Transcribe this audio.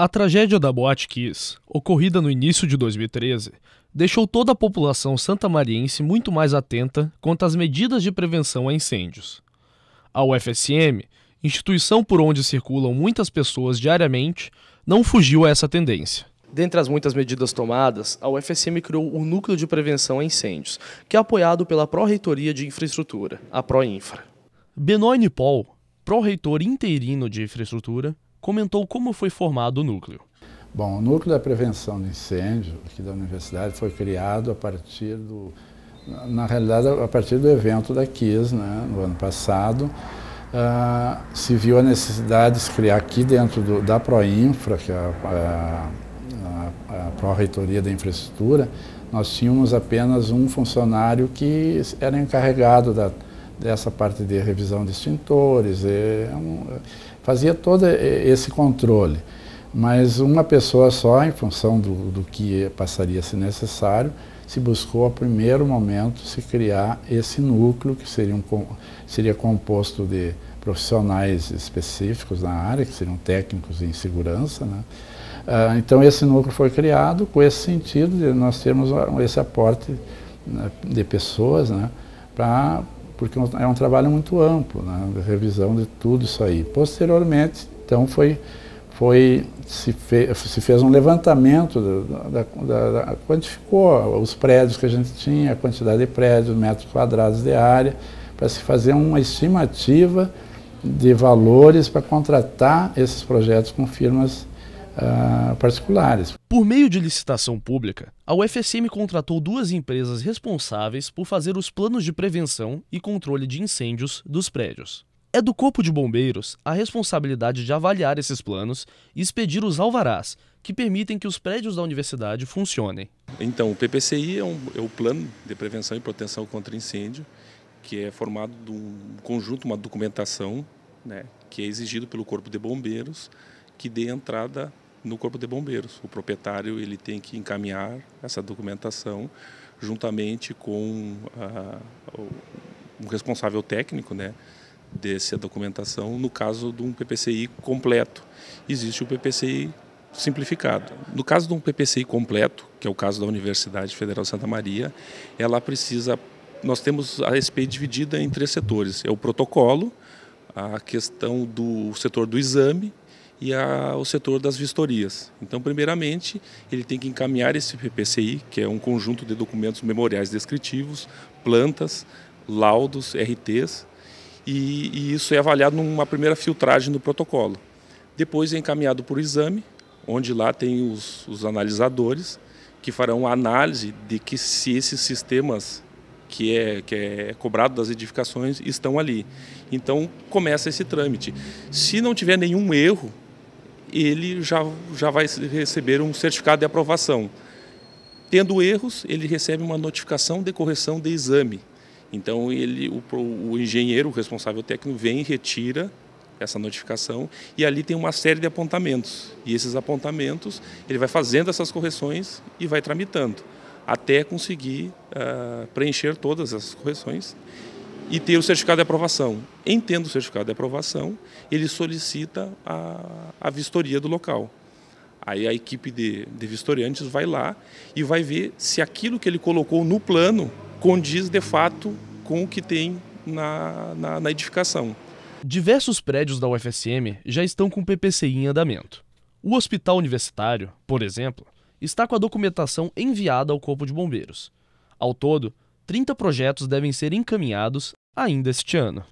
A tragédia da Boate Kiss, ocorrida no início de 2013, deixou toda a população santamariense muito mais atenta quanto às medidas de prevenção a incêndios. A UFSM, instituição por onde circulam muitas pessoas diariamente, não fugiu a essa tendência. Dentre as muitas medidas tomadas, a UFSM criou o Núcleo de Prevenção a Incêndios, que é apoiado pela Pró-Reitoria de Infraestrutura, a Proinfra. Benoine Paul, pró-reitor interino de infraestrutura, comentou como foi formado o núcleo. Bom, o núcleo da prevenção de incêndio aqui da universidade foi criado a partir do, na realidade, a partir do evento da Kis, né, no ano passado, ah, se viu a necessidade de se criar aqui dentro do, da Proinfra, que é a, a, a Pró-Reitoria da Infraestrutura, nós tínhamos apenas um funcionário que era encarregado da dessa parte de revisão de extintores, é um, é, fazia todo esse controle. Mas uma pessoa só, em função do, do que passaria se necessário, se buscou a primeiro momento se criar esse núcleo que seria, um, seria composto de profissionais específicos na área, que seriam técnicos em segurança. Né? Ah, então esse núcleo foi criado com esse sentido de nós termos ah, esse aporte né, de pessoas né, para porque é, é um trabalho muito amplo, né, revisão de tudo isso aí. Posteriormente, então, foi, foi se, fe, se fez um levantamento, da, da, da, quantificou os prédios que a gente tinha, a quantidade de prédios, metros quadrados de área, para se fazer uma estimativa de valores para contratar esses projetos com firmas uh, particulares. Por meio de licitação pública, a UFSM contratou duas empresas responsáveis por fazer os planos de prevenção e controle de incêndios dos prédios. É do Corpo de Bombeiros a responsabilidade de avaliar esses planos e expedir os alvarás, que permitem que os prédios da universidade funcionem. Então, o PPCI é, um, é o Plano de Prevenção e Proteção contra Incêndio, que é formado de um conjunto, uma documentação, né, que é exigido pelo Corpo de Bombeiros, que dê entrada no Corpo de Bombeiros. O proprietário ele tem que encaminhar essa documentação juntamente com ah, o, responsável técnico, né? dessa documentação no caso de um PPCI completo. Existe o PPCI simplificado. No caso de um PPCI completo, que é o caso da Universidade Federal de Santa Maria, ela precisa nós temos a SPI dividida em três setores. É o protocolo, a questão do setor do exame e a, o setor das vistorias. Então, primeiramente, ele tem que encaminhar esse PPCI, que é um conjunto de documentos memoriais descritivos, plantas, laudos, RTs, e, e isso é avaliado numa primeira filtragem do protocolo. Depois é encaminhado por exame, onde lá tem os, os analisadores, que farão a análise de que se esses sistemas que é, que é cobrado das edificações estão ali. Então começa esse trâmite. Se não tiver nenhum erro, ele já, já vai receber um certificado de aprovação. Tendo erros, ele recebe uma notificação de correção de exame. Então, ele, o, o engenheiro, o responsável técnico, vem e retira essa notificação e ali tem uma série de apontamentos. E esses apontamentos, ele vai fazendo essas correções e vai tramitando, até conseguir uh, preencher todas essas correções e ter o certificado de aprovação. Em tendo o certificado de aprovação, ele solicita a, a vistoria do local. Aí a equipe de, de vistoriantes vai lá e vai ver se aquilo que ele colocou no plano condiz de fato com o que tem na, na, na edificação. Diversos prédios da UFSM já estão com PPCI em andamento. O hospital universitário, por exemplo, está com a documentação enviada ao Corpo de Bombeiros. Ao todo, 30 projetos devem ser encaminhados ainda este ano.